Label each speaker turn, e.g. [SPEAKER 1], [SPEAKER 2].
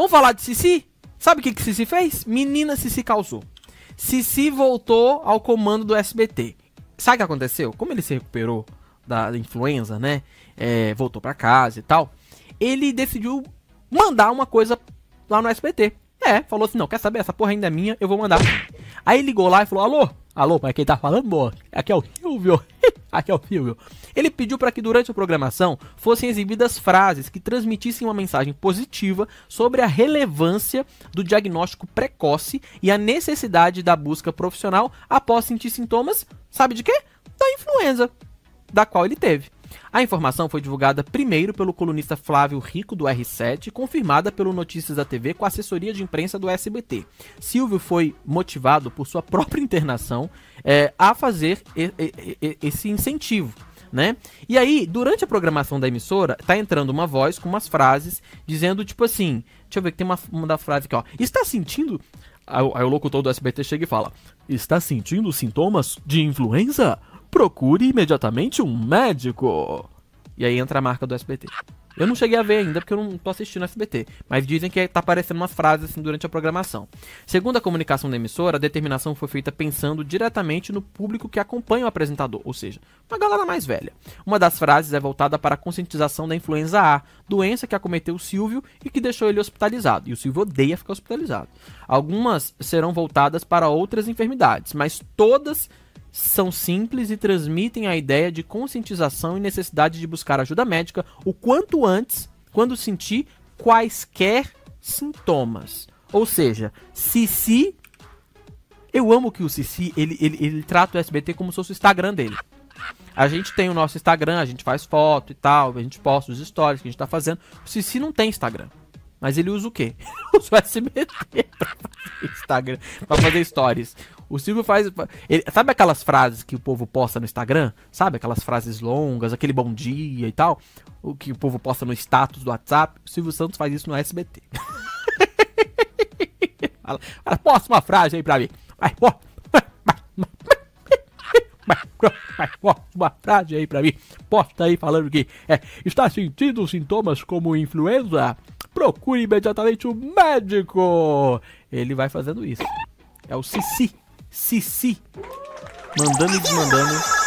[SPEAKER 1] Vamos falar de Cici? Sabe o que, que Cici fez? Menina Cici causou. Cici voltou ao comando do SBT. Sabe o que aconteceu? Como ele se recuperou da influenza, né? É, voltou para casa e tal. Ele decidiu mandar uma coisa lá no SBT. É, falou assim: não, quer saber? Essa porra ainda é minha, eu vou mandar. Aí ligou lá e falou: alô, Alô, mas quem tá falando, boa? Aqui é o Silvio. Aqui é o Silvio. Ele pediu para que durante a programação fossem exibidas frases que transmitissem uma mensagem positiva sobre a relevância do diagnóstico precoce e a necessidade da busca profissional após sentir sintomas, sabe de quê? Da influenza, da qual ele teve. A informação foi divulgada primeiro pelo colunista Flávio Rico, do R7, e confirmada pelo Notícias da TV com a assessoria de imprensa do SBT. Silvio foi motivado por sua própria internação é, a fazer e, e, e, esse incentivo. Né? E aí, durante a programação da emissora, tá entrando uma voz com umas frases dizendo, tipo assim, deixa eu ver que tem uma, uma da frase aqui, ó. Está sentindo. Aí, aí o locutor do SBT chega e fala: Está sentindo sintomas de influenza? procure imediatamente um médico. E aí entra a marca do SBT. Eu não cheguei a ver ainda porque eu não tô assistindo SBT, mas dizem que tá aparecendo umas frases assim durante a programação. Segundo a comunicação da emissora, a determinação foi feita pensando diretamente no público que acompanha o apresentador, ou seja, uma galera mais velha. Uma das frases é voltada para a conscientização da influenza A, doença que acometeu o Silvio e que deixou ele hospitalizado. E o Silvio odeia ficar hospitalizado. Algumas serão voltadas para outras enfermidades, mas todas são simples e transmitem a ideia de conscientização e necessidade de buscar ajuda médica o quanto antes, quando sentir quaisquer sintomas. Ou seja, Cici. Eu amo que o Cici ele, ele, ele trata o SBT como se fosse o Instagram dele. A gente tem o nosso Instagram, a gente faz foto e tal, a gente posta os stories que a gente tá fazendo. O Cici não tem Instagram. Mas ele usa o quê? usa o SBT pra fazer Instagram, pra fazer stories. O Silvio faz. Ele, sabe aquelas frases que o povo posta no Instagram? Sabe? Aquelas frases longas, aquele bom dia e tal. O que o povo posta no status do WhatsApp. O Silvio Santos faz isso no SBT. fala, fala, posta uma frase aí pra mim. Vai, Posta uma frase aí pra mim. Posta aí falando que é, está sentindo sintomas como influenza? Procure imediatamente o um médico. Ele vai fazendo isso. É o Sissi Sissi. mandando e desmandando